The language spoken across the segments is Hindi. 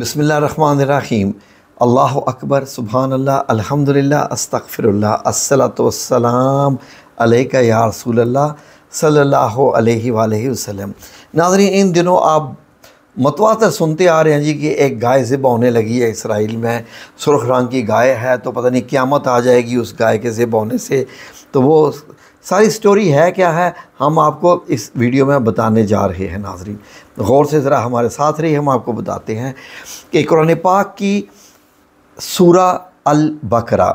बसमीम अल्लाह अकबर सुबहानल्ला अलहमदिल्ला अस्तफ़िरल्ला असलातम अलैका या रसूल सल्लल्लाहु अलैहि वसल्लम नाजरीन इन दिनों आप मतवातर सुनते आ रहे हैं जी कि एक गाय ज़िबा होने लगी है इसराइल में सुरख रंग की गाय है तो पता नहीं क़्यामत आ जाएगी उस गाय के ज़िबा होने से तो वो सारी स्टोरी है क्या है हम आपको इस वीडियो में बताने जा रहे हैं नाजरीन गौर से ज़रा हमारे साथ रही हम आपको बताते हैं कि कुरान पाक की सूरा अल बकरा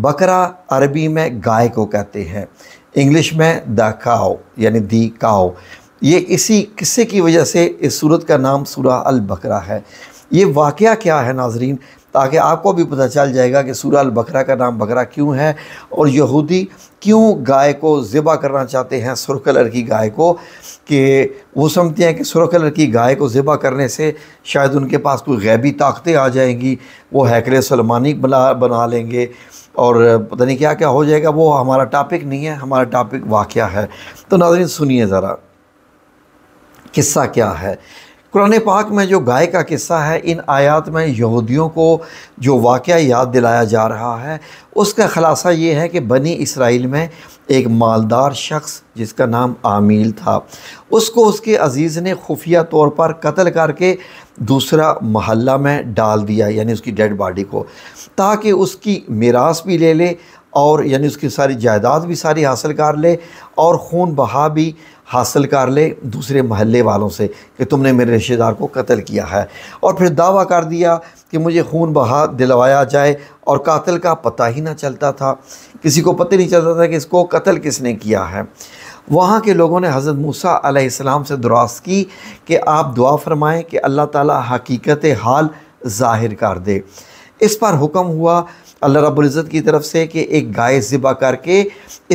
बकरा अरबी में गाय को कहते हैं इंग्लिश में द काओ यानी दी काओ ये इसी किस्से की वजह से इस सूरत का नाम सूरा अल बकरा है ये वाक़ क्या है नाजरीन ताकि आपको भी पता चल जाएगा कि सूरा बकरा का नाम बकरा क्यों है और यहूदी क्यों गाय को ज़िबा करना चाहते हैं सुरख कलर की गाय को कि वो समझते हैं कि सुरख कलर की गाय को ज़िबा करने से शायद उनके पास कोई गैबी ताकतें आ जाएंगी वो हैकर सलमानी बना बना लेंगे और पता नहीं क्या क्या हो जाएगा वो हमारा टॉपिक नहीं है हमारा टॉपिक वाक़ है तो नाजरीन सुनिए ज़रा किस्सा क्या है कुरान पाक में जो गाय का किस्सा है इन आयात में यहूदियों को जो वाक़ याद दिलाया जा रहा है उसका ख़लासा ये है कि बनी इसराइल में एक मालदार शख्स जिसका नाम आमील था उसको उसके अज़ीज़ ने खुफिया तौर पर कत्ल करके दूसरा महल्ला में डाल दिया यानी उसकी डेड बॉडी को ताकि उसकी मीरास भी ले ले और यानी उसकी सारी जायदाद भी सारी हासिल कर ले और खून बहा भी हासिल कर ले दूसरे महल्ले वालों से कि तुमने मेरे रिश्तेदार को कत्ल किया है और फिर दावा कर दिया कि मुझे खून बहा दिलवाया जाए और कातिल का पता ही ना चलता था किसी को पता नहीं चलता था कि इसको कत्ल किसने किया है वहाँ के लोगों ने हज़रत मूसा अलैहिस्सलाम से दुरास्त की कि आप दुआ फरमाएँ कि अल्लाह ताला हकीकत हाल ज़ाहिर कर दे इस पर हुक्म हुआ अल्लाह रब्ज़त की तरफ से कि एक गाय ज़िबा करके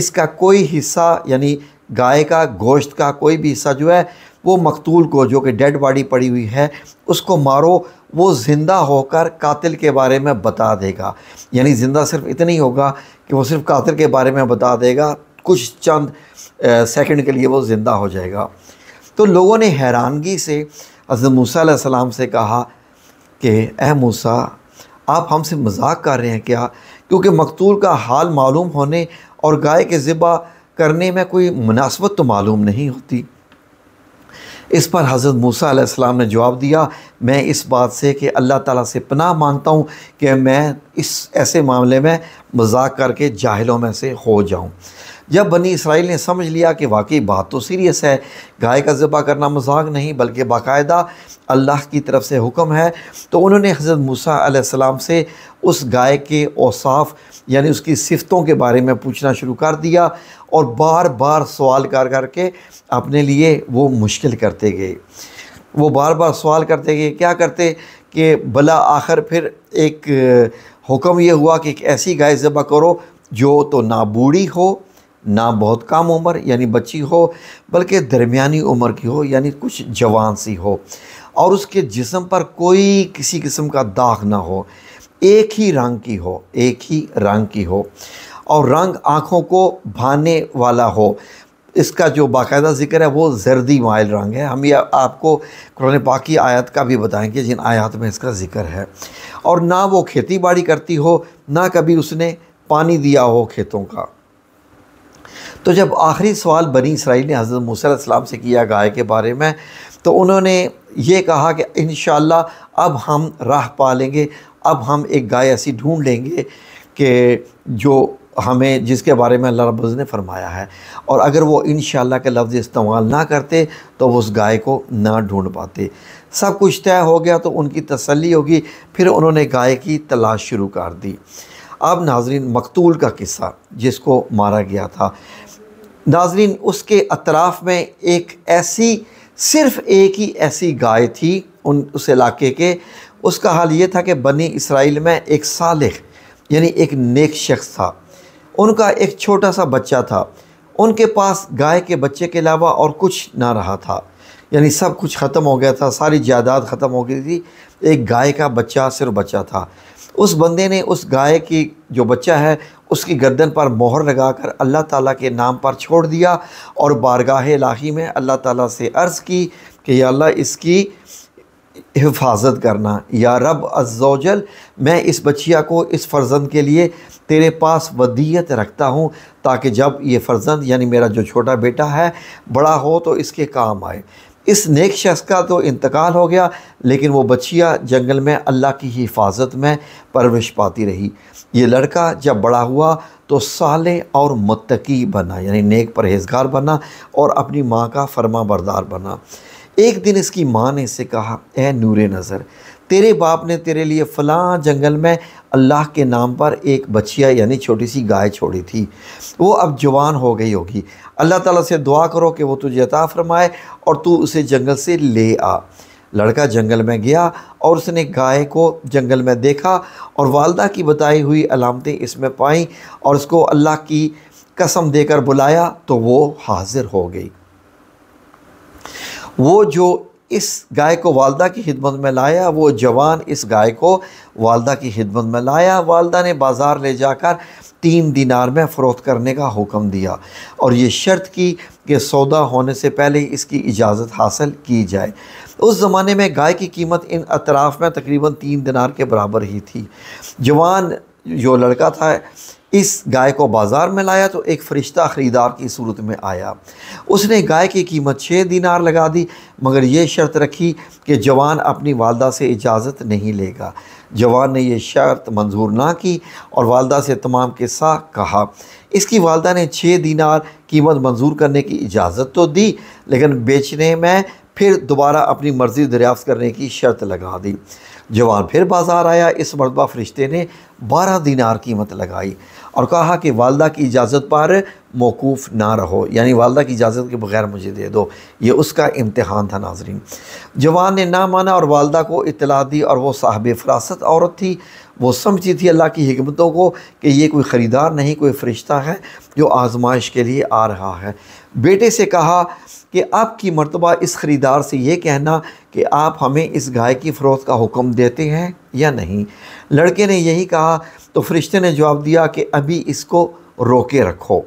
इसका कोई हिस्सा यानी गाय का गोश्त का कोई भी हिस्सा जो है वो मकतूल को जो कि डेड बॉडी पड़ी हुई है उसको मारो वो ज़िंदा होकर कातिल के बारे में बता देगा यानी ज़िंदा सिर्फ इतना ही होगा कि वो सिर्फ कातिल के बारे में बता देगा कुछ चंद सेकंड के लिए वो ज़िंदा हो जाएगा तो लोगों ने हैरानगी से हज़रत मूसा सलाम से कहा कि अह मूसा आप हमसे मजाक कर रहे हैं क्या क्योंकि मकतूल का हाल मालूम होने और गाय के ज़िबा करने में कोई मुनासबत तो मालूम नहीं होती इस पर हज़रत मूसा आसमाम ने जवाब दिया मैं इस बात से कि अल्लाह ताला से पनाह मांगता हूँ कि मैं इस ऐसे मामले में मजाक करके जाहिलों में से हो जाऊँ जब बनी इसराइल ने समझ लिया कि वाकई बात तो सीरियस है गाय का ज़बा करना मजाक नहीं बल्कि बाकायदा अल्लाह की तरफ से हुक्म है तो उन्होंने हज़रत मूसा से उस गाय के औसाफ यानी उसकी सिफतों के बारे में पूछना शुरू कर दिया और बार बार सवाल कर करके अपने लिए वो मुश्किल करते गए वो बार बार सवाल करते गए क्या करते कि भला आखिर फिर एक हुक्म ये हुआ कि एक ऐसी गाय ज़बा करो जो तो ना बूढ़ी हो ना बहुत कम उम्र यानी बच्ची हो बल्कि दरमियानी उम्र की हो यानी कुछ जवान सी हो और उसके जिसम पर कोई किसी किस्म का दाग ना हो एक ही रंग की हो एक ही रंग की हो और रंग आँखों को भाने वाला हो इसका जो बाकायदा जिक्र है वो जर्दी माइल रंग है हम ये आपको कुरान पाक की आयत का भी बताएंगे जिन आयत में इसका जिक्र है और ना वो खेती बाड़ी करती हो ना कभी उसने पानी दिया हो खेतों का तो जब आखिरी सवाल बनी इसराइल ने हज़रत मूसम से किया गाय के बारे में तो उन्होंने ये कहा कि इन अब हम राह पा लेंगे अब हम एक गाय ऐसी ढूंढ लेंगे कि जो हमें जिसके बारे में अल्लाह रब्ज़ ने फरमाया है और अगर वो इन के लफ्ज़ इस्तेमाल ना करते तो वो उस गाय को ना ढूंढ पाते सब कुछ तय हो गया तो उनकी तसल्ली होगी फिर उन्होंने गाय की तलाश शुरू कर दी अब नाजरीन मकतूल का किस्सा जिसको मारा गया था नाजरीन उसके अतराफ़ में एक ऐसी सिर्फ़ एक ही ऐसी गाय थी उन उस इलाके के उसका हाल ये था कि बनी इसराइल में एक साल यानी एक नेक शख्स था उनका एक छोटा सा बच्चा था उनके पास गाय के बच्चे के अलावा और कुछ ना रहा था यानी सब कुछ ख़त्म हो गया था सारी जायदाद ख़त्म हो गई थी एक गाय का बच्चा सिर्फ बच्चा था उस बंदे ने उस गाय की जो बच्चा है उसकी गर्दन पर मोहर लगाकर अल्लाह ताला के नाम पर छोड़ दिया और बारगाह लाही में अल्लाह ताला से अर्ज़ की कि या अल्लाह इसकी हिफाजत करना या रब अजोजल मैं इस बच्चिया को इस फ़र्जंद के लिए तेरे पास वदीयत रखता हूँ ताकि जब ये फ़र्जंद यानी मेरा जो छोटा बेटा है बड़ा हो तो इसके काम आए इस नेक शख्स का तो इंतकाल हो गया लेकिन वो बच्चिया जंगल में अल्लाह की हिफाजत में परवरिश पाती रही ये लड़का जब बड़ा हुआ तो साले और मतकी बना यानी नेक परहेजगार बना और अपनी माँ का फर्मा बरदार बना एक दिन इसकी माँ ने इसे कहा ए नूर नज़र तेरे बाप ने तेरे लिए फ़लाँ जंगल में अल्लाह के नाम पर एक बछिया यानी छोटी सी गाय छोड़ी थी वो अब जवान हो गई होगी अल्लाह ताला से दुआ करो कि वो तुझे अता फरमाए और तू उसे जंगल से ले आ लड़का जंगल में गया और उसने गाय को जंगल में देखा और वालदा की बताई हुई अलामतें इसमें पाई और उसको अल्लाह की कसम देकर बुलाया तो वो हाज़िर हो गई वो जो इस गाय को वालदा की खिदमत में लाया वो जवान इस गाय को वालदा की खिदमत में लाया वालदा ने बाज़ार ले जाकर तीन दिनार में फ़रोख्त करने का हुक्म दिया और ये शर्त की कि सौदा होने से पहले इसकी इजाज़त हासिल की जाए उस ज़माने में गाय की कीमत इन अतराफ़ में तकरीबन तीन दिनार के बराबर ही थी जवान जो लड़का था इस गाय को बाज़ार में लाया तो एक फ़रिश्ता ख़रीदार की सूरत में आया उसने गाय की कीमत छः दिनार लगा दी मगर ये शर्त रखी कि जवान अपनी वालदा से इजाज़त नहीं लेगा जवान ने यह शर्त मंजूर ना की और वालदा से तमाम के साथ कहा इसकी वालदा ने छः दिनार कीमत मंजूर करने की इजाज़त तो दी लेकिन बेचने में फिर दोबारा अपनी मर्ज़ी दरियाफ्त करने की शर्त लगा दी जवान फिर बाज़ार आया इस मरतबा फ़रिश्ते ने बारह दिनार कीमत लगाई और कहा कि वालदा की इजाज़त पर मौकूफ़ ना रहो यानी वालदा की इजाज़त के बग़ैर मुझे दे दो ये उसका इम्तहान था नाजरीन जवान ने ना माना और वालदा को इतला दी और वो साहब फरासत औरत थी वो समझी थी अल्लाह की हमतों को कि ये कोई ख़रीदार नहीं कोई फ़रिश्ता है जो आजमाइश के लिए आ रहा है बेटे से कहा कि आपकी मरतबा इस ख़रीदार से ये कहना कि आप हमें इस गाय की फ़रोख्त का हुक्म देते हैं या नहीं लड़के ने यही कहा तो फरिश्ते ने जवाब दिया कि अभी इसको रोके रखो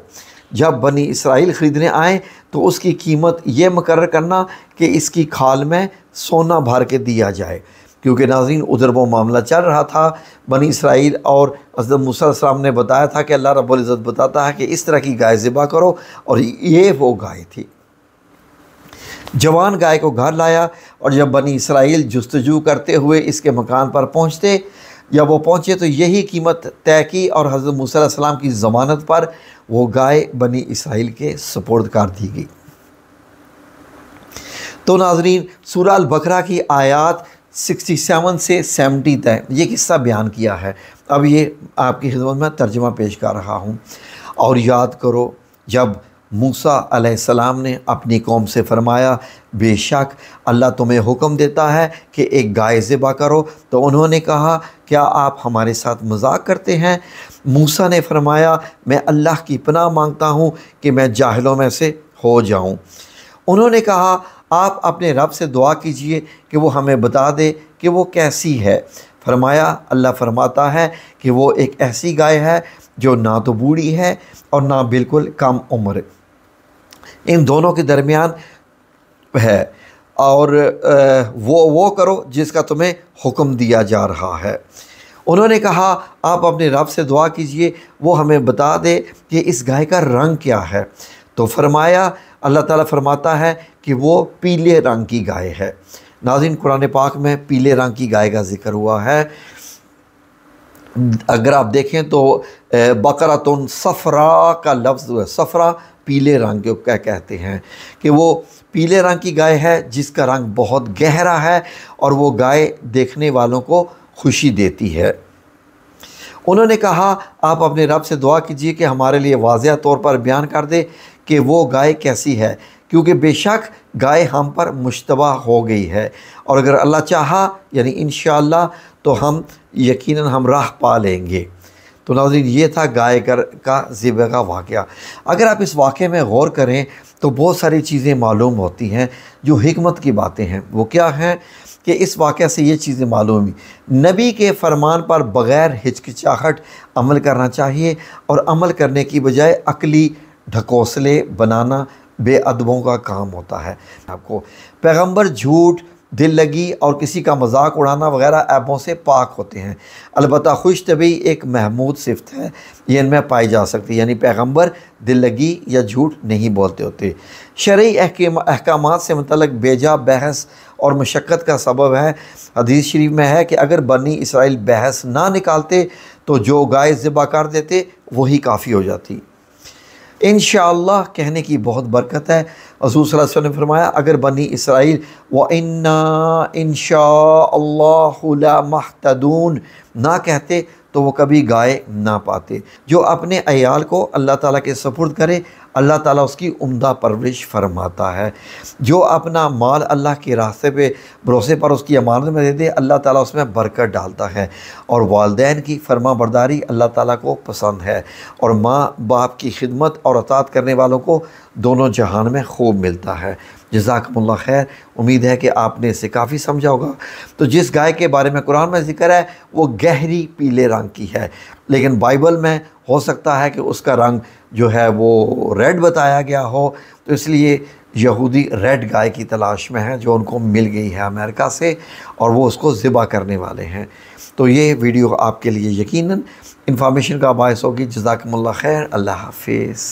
जब बनी इसराइल ख़रीदने आए तो उसकी कीमत ये मकर करना कि इसकी खाल में सोना भर के दिया जाए क्योंकि नाजरीन उधर वो मामला चल रहा था बनी इसराइल और हजरत मूसम ने बताया था कि अल्लाह रब्ज़त बताता है कि इस तरह की गाय ज़िबा करो और ये वो गाय थी जवान गाय को घर लाया और जब बनी इसराइल जस्तजू करते हुए इसके मकान पर पहुँचते जब वो पहुँचे तो यही कीमत तय की और हज़रत मूसम की ज़मानत पर वो गाय बनी इसराइल के सपोर्द कर दी गई तो नाजरीन सुराल बकरा की आयात 67 से 70 तक ये किस्सा बयान किया है अब ये आपकी खिदमत में तर्जमा पेश कर रहा हूँ और याद करो जब मूसा सलाम ने अपनी कौम से फरमाया बेशक अल्लाह तुम्हें हुक्म देता है कि एक गाय ज़िबा करो तो उन्होंने कहा क्या आप हमारे साथ मजाक करते हैं मूसा ने फरमाया मैं अल्लाह की पनाह मांगता हूँ कि मैं जाहलों में से हो जाऊँ उन्होंने कहा आप अपने रब से दुआ कीजिए कि वो हमें बता दे कि वो कैसी है फरमाया अल्लाह फरमाता है कि वो एक ऐसी गाय है जो ना तो बूढ़ी है और ना बिल्कुल कम उम्र इन दोनों के दरमियान है और वो वो करो जिसका तुम्हें हुक्म दिया जा रहा है उन्होंने कहा आप अपने रब से दुआ कीजिए वो हमें बता दे कि इस गाय का रंग क्या है तो फरमाया अल्लाह ताला फरमाता है कि वो पीले रंग की गाय है नाजिन कुरान पाक में पीले रंग की गाय का जिक्र हुआ है अगर आप देखें तो बकरा सफ़रा का लफ्ज़ सफ़रा पीले रंग को क्या कहते हैं कि वो पीले रंग की गाय है जिसका रंग बहुत गहरा है और वो गाय देखने वालों को खुशी देती है उन्होंने कहा आप अपने रब से दुआ कीजिए कि हमारे लिए वाजह तौर पर बयान कर दे कि वो गाय कैसी है क्योंकि बेशक गाय हम पर मुशतबा हो गई है और अगर अल्लाह चाहा यानी इन तो हम यकीनन हम राह पा लेंगे तो नाजरीन ये था गाय कर का ज़िबे का वाक़ अगर आप इस वाक़े में गौर करें तो बहुत सारी चीज़ें मालूम होती हैं जो हमत की बातें हैं वो क्या हैं कि इस वाक़े से ये चीज़ें मालूम हुई नबी के फरमान पर बग़ैर हिचकिचाहट अमल करना चाहिए और अमल करने की बजाय अकली ढकोसले बनाना बेअदबों का काम होता है आपको पैगम्बर झूठ दिल लगी और किसी का मजाक उड़ाना वगैरह ऐबों से पाक होते हैं अलबत् खुश तभी एक महमूद सिफत है ये इनमें पाई जा सकती है यानी पैगम्बर दिल लगी या झूठ नहीं बोलते होते शरी अहकाम से मतलब बेजा बहस और मशक्क़त का सबब है हदीस शरीफ में है कि अगर बनी इसराइल बहस ना निकालते तो जो गाय ज़िबा कर देते वही काफ़ी हो जाती इन कहने की बहुत बरकत है हजूर ने फरमाया अगर बनी इसराइल व इन्ना इन शाह महतदून ना कहते तो वो कभी गाय ना पाते जो अपने अयाल को अल्लाह ताला के सपुर्द करे अल्लाह ताला उसकी उम्दा परवरिश फरमाता है जो अपना माल अल्लाह के रास्ते पे भरोसे पर उसकी अमानत में दे दे अल्लाह ताला उसमें बरकत डालता है और वालदेन की फरमा बरदारी अल्लाह ताला को पसंद है और माँ बाप की खिदमत और अतात करने वालों को दोनों जहान में खूब मिलता है जजाकमल्ला खैर उम्मीद है कि आपने इसे काफ़ी समझा होगा तो जिस गाय के बारे में कुरान में ज़िक्र है वो गहरी पीले रंग की है लेकिन बाइबल में हो सकता है कि उसका रंग जो है वो रेड बताया गया हो तो इसलिए यहूदी रेड गाय की तलाश में है जो उनको मिल गई है अमेरिका से और वो उसको ज़िबा करने वाले हैं तो ये वीडियो आपके लिए यकीनन इन्फॉर्मेशन का बायस होगी जजाकमल्ला खैर अल्लाह हाफिज़